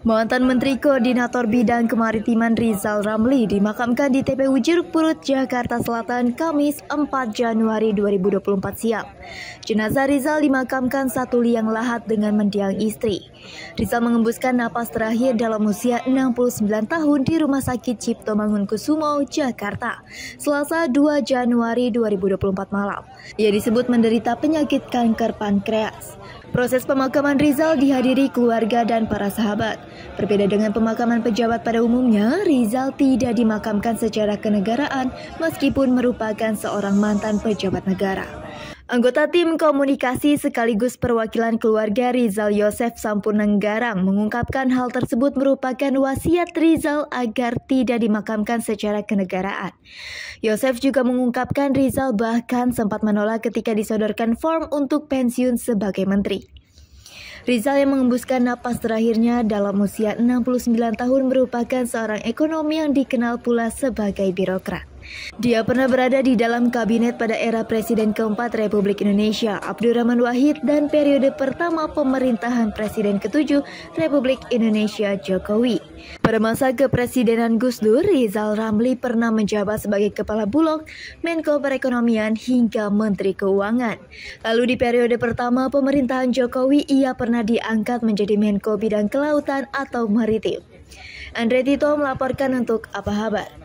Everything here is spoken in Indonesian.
Mantan Menteri Koordinator Bidang Kemaritiman Rizal Ramli dimakamkan di TPU Jeruk Purut, Jakarta Selatan, Kamis 4 Januari 2024 siang. Jenazah Rizal dimakamkan satu liang lahat dengan mendiang istri. Rizal mengembuskan napas terakhir dalam usia 69 tahun di Rumah Sakit Cipto Mangunkusumo, Jakarta, Selasa 2 Januari 2024 malam. Ia disebut menderita penyakit kanker pankreas. Proses pemakaman Rizal dihadiri keluarga dan para sahabat. Berbeda dengan pemakaman pejabat pada umumnya, Rizal tidak dimakamkan secara kenegaraan meskipun merupakan seorang mantan pejabat negara. Anggota tim komunikasi sekaligus perwakilan keluarga Rizal Yosef Sampunenggarang mengungkapkan hal tersebut merupakan wasiat Rizal agar tidak dimakamkan secara kenegaraan. Yosef juga mengungkapkan Rizal bahkan sempat menolak ketika disodorkan form untuk pensiun sebagai menteri. Rizal yang mengembuskan napas terakhirnya dalam usia 69 tahun merupakan seorang ekonomi yang dikenal pula sebagai birokrat. Dia pernah berada di dalam kabinet pada era Presiden keempat Republik Indonesia, Abdurrahman Wahid, dan periode pertama pemerintahan Presiden ketujuh Republik Indonesia, Jokowi. Pada masa kepresidenan Gus Dur, Rizal Ramli pernah menjabat sebagai Kepala Bulog, Menko Perekonomian, hingga Menteri Keuangan. Lalu di periode pertama pemerintahan Jokowi, ia pernah diangkat menjadi Menko Bidang Kelautan atau Maritim. Andre Tito melaporkan untuk Apa Habar.